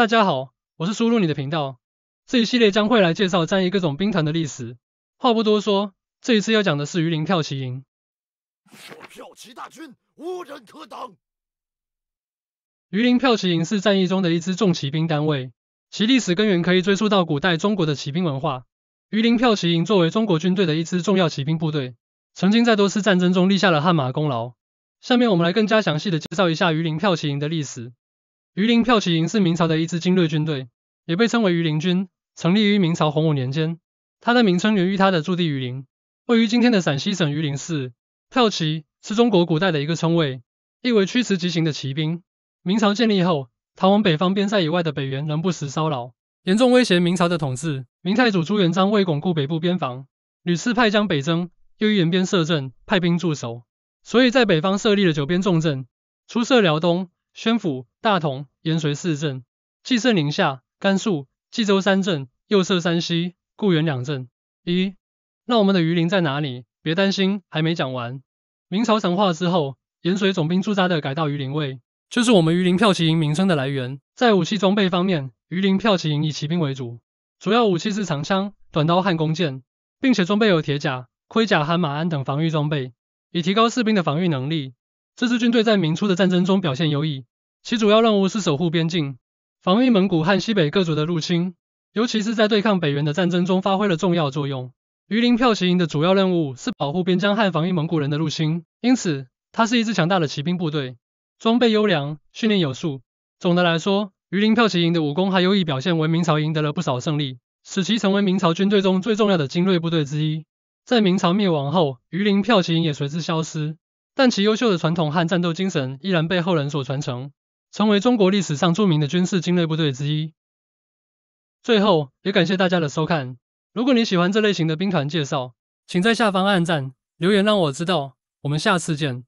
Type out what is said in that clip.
大家好，我是输入你的频道。这一系列将会来介绍战役各种兵团的历史。话不多说，这一次要讲的是鱼鳞票骑营。我票骑大军无人可挡。鱼鳞票骑营是战役中的一支重骑兵单位，其历史根源可以追溯到古代中国的骑兵文化。鱼鳞票骑营作为中国军队的一支重要骑兵部队，曾经在多次战争中立下了汗马功劳。下面我们来更加详细的介绍一下鱼鳞票骑营的历史。榆林骠骑营是明朝的一支精锐军队，也被称为榆林军，成立于明朝洪武年间。它的名称源于它的驻地榆林，位于今天的陕西省榆林市。骠骑是中国古代的一个称谓，意为驱驰疾行的骑兵。明朝建立后，逃往北方边塞以外的北元仍不时骚扰，严重威胁明朝的统治。明太祖朱元璋为巩固北部边防，屡次派将北征，又于沿边设镇，派兵驻守，所以在北方设立了九边重镇，出设辽东。宣府、大同、延绥四镇，即设宁夏、甘肃、冀州三镇；又设山西、固原两镇。一，那我们的榆林在哪里？别担心，还没讲完。明朝成化之后，延绥总兵驻扎的改到榆林卫，就是我们榆林骠骑营名称的来源。在武器装备方面，榆林骠骑营以骑兵为主，主要武器是长枪、短刀和弓箭，并且装备有铁甲、盔甲和马鞍等防御装备，以提高士兵的防御能力。这支军队在明初的战争中表现优异，其主要任务是守护边境、防御蒙古和西北各族的入侵，尤其是在对抗北元的战争中发挥了重要作用。榆林骠骑营的主要任务是保护边疆和防御蒙古人的入侵，因此它是一支强大的骑兵部队，装备优良，训练有素。总的来说，榆林骠骑营的武功还优异，表现为明朝赢得了不少胜利，使其成为明朝军队中最重要的精锐部队之一。在明朝灭亡后，榆林骠骑营也随之消失。但其优秀的传统和战斗精神依然被后人所传承，成为中国历史上著名的军事精锐部队之一。最后，也感谢大家的收看。如果你喜欢这类型的兵团介绍，请在下方按赞留言让我知道。我们下次见。